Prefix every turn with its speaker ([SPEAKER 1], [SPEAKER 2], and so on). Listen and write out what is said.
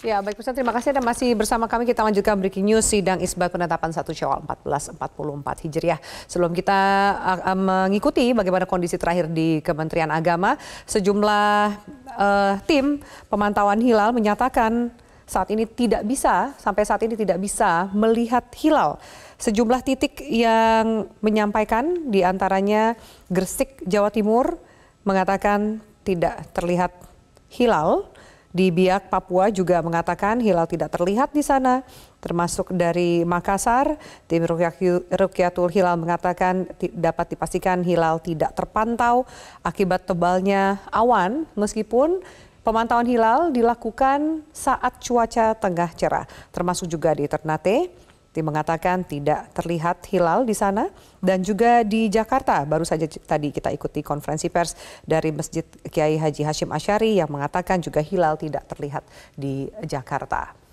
[SPEAKER 1] Ya, baik pesan terima kasih Anda masih bersama kami. Kita lanjutkan breaking news sidang isbat penetapan 1 Syawal 1444 Hijriah. Sebelum kita uh, mengikuti bagaimana kondisi terakhir di Kementerian Agama, sejumlah uh, tim pemantauan hilal menyatakan saat ini tidak bisa sampai saat ini tidak bisa melihat hilal. Sejumlah titik yang menyampaikan diantaranya Gresik Jawa Timur mengatakan tidak terlihat hilal di Biak, Papua juga mengatakan hilal tidak terlihat di sana, termasuk dari Makassar. Tim Rukyatul Hilal mengatakan dapat dipastikan hilal tidak terpantau akibat tebalnya awan meskipun Pemantauan hilal dilakukan saat cuaca tengah cerah, termasuk juga di Ternate, Tim mengatakan tidak terlihat hilal di sana dan juga di Jakarta. Baru saja tadi kita ikuti konferensi pers dari Masjid Kiai Haji Hashim Ashari yang mengatakan juga hilal tidak terlihat di Jakarta.